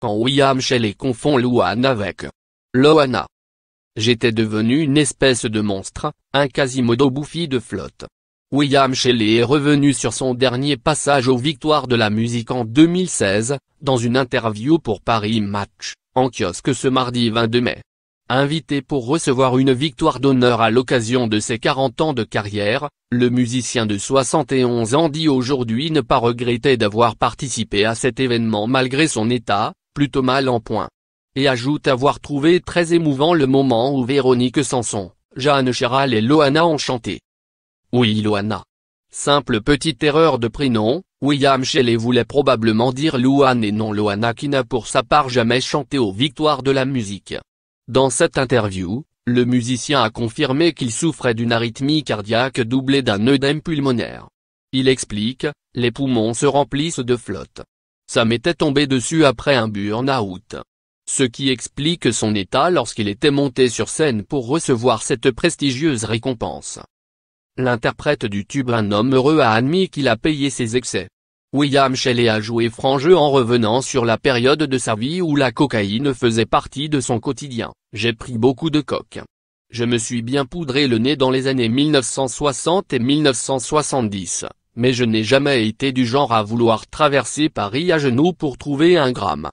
quand William Shelley confond Luan avec Loana. J'étais devenu une espèce de monstre, un Quasimodo bouffi de flotte. William Shelley est revenu sur son dernier passage aux victoires de la musique en 2016, dans une interview pour Paris Match, en kiosque ce mardi 22 mai. Invité pour recevoir une victoire d'honneur à l'occasion de ses 40 ans de carrière, le musicien de 71 ans dit aujourd'hui ne pas regretter d'avoir participé à cet événement malgré son état, plutôt mal en point. Et ajoute avoir trouvé très émouvant le moment où Véronique Sanson, Jeanne Chéral et Loana ont chanté. Oui Loana. Simple petite erreur de prénom, William Shelley voulait probablement dire Loana et non Loana qui n'a pour sa part jamais chanté aux victoires de la musique. Dans cette interview, le musicien a confirmé qu'il souffrait d'une arythmie cardiaque doublée d'un œdème pulmonaire. Il explique, les poumons se remplissent de flotte, ça m'était tombé dessus après un burn-out. Ce qui explique son état lorsqu'il était monté sur scène pour recevoir cette prestigieuse récompense. L'interprète du tube Un homme heureux a admis qu'il a payé ses excès. William Shelley a joué franc jeu en revenant sur la période de sa vie où la cocaïne faisait partie de son quotidien. J'ai pris beaucoup de coke. Je me suis bien poudré le nez dans les années 1960 et 1970 mais je n'ai jamais été du genre à vouloir traverser Paris à genoux pour trouver un gramme.